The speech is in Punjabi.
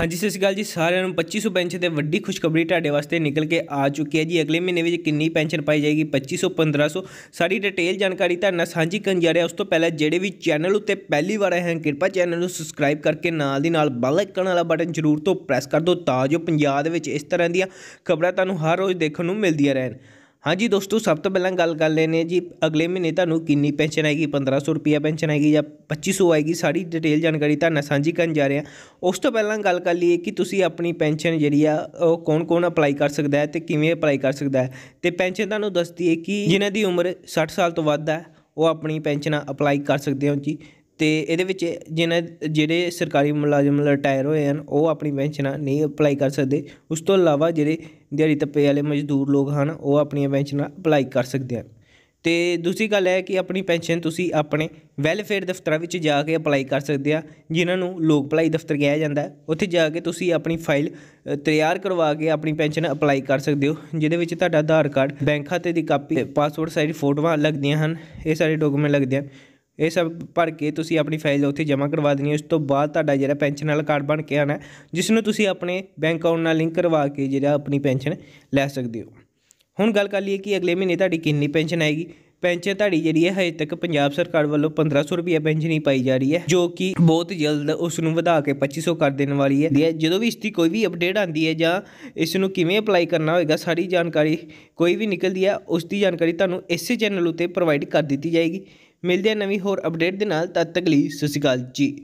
ਹਾਂਜੀ ਸਤਿ ਸ਼੍ਰੀ ਅਕਾਲ ਜੀ ਸਾਰਿਆਂ ਨੂੰ 2500 ਪੈਨਸ਼ਨ ਤੇ ਵੱਡੀ ਖੁਸ਼ਖਬਰੀ ਤੁਹਾਡੇ ਵਾਸਤੇ ਨਿਕਲ ਕੇ ਆ ਚੁੱਕੀ ਹੈ ਜੀ ਅਗਲੇ ਮਹੀਨੇ ਵਿੱਚ ਕਿੰਨੀ ਪੈਨਸ਼ਨ ਪਾਈ ਜਾਏਗੀ 2500 1500 ਸਾਰੀ ਡਿਟੇਲ ਜਾਣਕਾਰੀ ਤੁਹਾਡੇ ਨਾਲ ਸਾਂਝੀ ਕਰਨ ਜਾ ਰਿਹਾ ਉਸ ਤੋਂ ਪਹਿਲਾਂ ਜਿਹੜੇ ਵੀ ਚੈਨਲ ਉੱਤੇ ਪਹਿਲੀ ਵਾਰ ਆਏ ਹਨ ਕਿਰਪਾ ਚੈਨਲ ਨੂੰ ਸਬਸਕ੍ਰਾਈਬ ਕਰਕੇ ਨਾਲ ਦੀ ਨਾਲ ਬੈਲ ਆਈਕਨ ਵਾਲਾ ਬਟਨ ਜ਼ਰੂਰ ਤੋਂ ਪ੍ਰੈਸ ਕਰ ਦਿਓ ਤਾਂ ਜੋ ਪੰਜਾਬ ਦੇ ਵਿੱਚ ਇਸ ਤਰ੍ਹਾਂ ਦੀਆਂ ਖਬਰਾਂ ਤੁਹਾਨੂੰ ਹਰ ਰੋਜ਼ ਦੇਖਣ ਨੂੰ ਮਿਲਦੀਆਂ ਰਹਿਣ ਹਾਂਜੀ ਦੋਸਤੋ ਸਭ ਤੋਂ ਪਹਿਲਾਂ ਗੱਲ ਕਰ ਲੈਨੇ ਜੀ ਅਗਲੇ ਮਹੀਨੇ ਤੁਹਾਨੂੰ ਕਿੰਨੀ ਪੈਨਸ਼ਨ ਆਏਗੀ 1500 ਰੁਪਿਆ ਪੈਨਸ਼ਨ ਆਏਗੀ ਜਾਂ 2500 ਆਏਗੀ ਸਾਰੀ ਡਿਟੇਲ ਜਾਣਕਾਰੀ ਤੁਹਾਨੂੰ ਸਾਂਝੀ ਕਰਨ ਜਾ ਰਿਹਾ ਉਸ ਤੋਂ ਪਹਿਲਾਂ ਗੱਲ ਕਰ ਲਈਏ ਕਿ ਤੁਸੀਂ ਆਪਣੀ ਪੈਨਸ਼ਨ ਜਿਹੜੀ ਆ ਉਹ ਕੌਣ-ਕੌਣ ਅਪਲਾਈ ਕਰ ਸਕਦਾ ਹੈ ਤੇ ਕਿਵੇਂ ਅਪਲਾਈ ਕਰ ਸਕਦਾ ਹੈ ਤੇ ਪੈਨਸ਼ਨ ਤੁਹਾਨੂੰ ਦੱਸਦੀ ਹੈ ਕਿ ਜਿਨ੍ਹਾਂ ਦੀ ਉਮਰ 60 ਸਾਲ ਤੋਂ ਵੱਧ ਹੈ ਉਹ ਆਪਣੀ ਪੈਨਸ਼ਨ ਅਪਲਾਈ ਕਰ ਸਕਦੇ ਹੋ ਜੀ ਤੇ ਇਹਦੇ ਵਿੱਚ ਜਿਹਨਾਂ ਜਿਹੜੇ ਸਰਕਾਰੀ ਮੁਲਾਜ਼ਮ ਰਿਟਾਇਰ ਹੋਏ ਹਨ ਉਹ ਆਪਣੀ ਪੈਨਸ਼ਨਾਂ ਨਹੀਂ ਅਪਲਾਈ ਕਰ ਸਕਦੇ ਉਸ ਤੋਂ ਇਲਾਵਾ ਜਿਹੜੇ ਦਿਹਾੜੀ ਤੱਪੇ ਵਾਲੇ ਮਜ਼ਦੂਰ ਲੋਕ ਹਨ ਉਹ ਆਪਣੀਆਂ ਪੈਨਸ਼ਨਾਂ ਅਪਲਾਈ ਕਰ ਸਕਦੇ ਹਨ ਤੇ ਦੂਸਰੀ ਗੱਲ ਹੈ ਕਿ ਆਪਣੀ ਪੈਨਸ਼ਨ ਤੁਸੀਂ ਆਪਣੇ ਵੈਲਫੇਅਰ ਦਫ਼ਤਰਾਂ ਵਿੱਚ ਜਾ ਕੇ ਅਪਲਾਈ ਕਰ ਸਕਦੇ ਆ ਜਿਨ੍ਹਾਂ ਨੂੰ ਲੋਕ ਭਲਾਈ ਦਫ਼ਤਰ ਕਿਹਾ ਜਾਂਦਾ ਉੱਥੇ ਜਾ ਕੇ ਤੁਸੀਂ ਆਪਣੀ ਫਾਈਲ ਤਿਆਰ ਕਰਵਾ ਕੇ ਆਪਣੀ ਪੈਨਸ਼ਨ ਅਪਲਾਈ ਕਰ ਸਕਦੇ ਹੋ ਜਿਹਦੇ ਵਿੱਚ ਤੁਹਾਡਾ ਆਧਾਰ ਕਾਰਡ ਬੈਂਕ ਖਾਤੇ ਦੀ ਕਾਪੀ ਪਾਸਪੋਰਟ ਸਾਈਜ਼ ਫੋਟੋਆਂ ਲੱਗਦੀਆਂ ਹਨ ਇਹ ਸਾਰੇ ਡਾਕੂਮੈਂਟ ਲੱਗਦੇ ਆ ਇਹ ਸਭ ਭਰ ਕੇ ਤੁਸੀਂ ਆਪਣੀ ਫਾਈਲ ਉੱਥੇ ਜਮ੍ਹਾਂ ਕਰਵਾ ਦੇਣੀ ਉਸ ਤੋਂ ਬਾਅਦ ਤੁਹਾਡਾ ਜਿਹੜਾ ਪੈਨਸ਼ਨ ਵਾਲਾ ਕਾਰਡ ਬਣ ਕੇ ਆਣਾ ਜਿਸ ਨੂੰ ਤੁਸੀਂ ਆਪਣੇ ਬੈਂਕ ਅਕਾਊਂਟ ਨਾਲ ਲਿੰਕ ਕਰਵਾ ਕੇ ਜਿਹੜਾ ਆਪਣੀ ਪੈਨਸ਼ਨ ਲੈ ਸਕਦੇ ਹੋ ਹੁਣ ਗੱਲ ਕਰ ਲਈਏ ਕਿ ਅਗਲੇ ਮਹੀਨੇ ਤੁਹਾਡੀ ਕਿੰਨੀ ਪੈਨਸ਼ਨ ਆਏਗੀ ਪੈਨਸ਼ਨ ਤੁਹਾਡੀ ਜਿਹੜੀ ਹੈ ਹਜੇ ਤੱਕ ਪੰਜਾਬ ਸਰਕਾਰ ਵੱਲੋਂ 1500 ਰੁਪਏ ਪੈਨਸ਼ਨ ਹੀ ਪਾਈ ਜਾ ਰਹੀ ਹੈ ਜੋ ਕਿ ਬਹੁਤ ਜਲਦ ਉਸ ਨੂੰ ਵਧਾ ਕੇ 2500 ਕਰ ਦੇਣ ਵਾਲੀ ਹੈ ਜਦੋਂ ਵੀ ਇਸ ਦੀ ਕੋਈ ਵੀ ਅਪਡੇਟ ਆਂਦੀ ਹੈ ਜਾਂ ਇਸ ਨੂੰ ਕਿਵੇਂ ਅਪਲਾਈ ਕਰਨਾ ਹੋਏਗਾ ਸਾਰੀ ਜਾਣਕਾਰੀ ਕੋਈ ਵੀ ਨਿਕਲਦੀ ਹੈ ਉਸ ਦੀ ਜਾਣਕਾਰੀ ਤੁਹਾਨੂੰ ਇਸੇ ਚੈਨਲ ਉੱਤੇ ਪ੍ਰੋਵਾਈਡ ਕਰ ਦਿੱਤੀ ਜਾਏਗੀ ਮਿਲਦੇ ਹਾਂ ਨਵੀਂ ਹੋਰ ਅਪਡੇਟ ਦੇ ਨਾਲ ਤਦ ਤੱਕ ਲਈ ਸਤਿ ਸ਼੍ਰੀ ਅਕਾਲ ਜੀ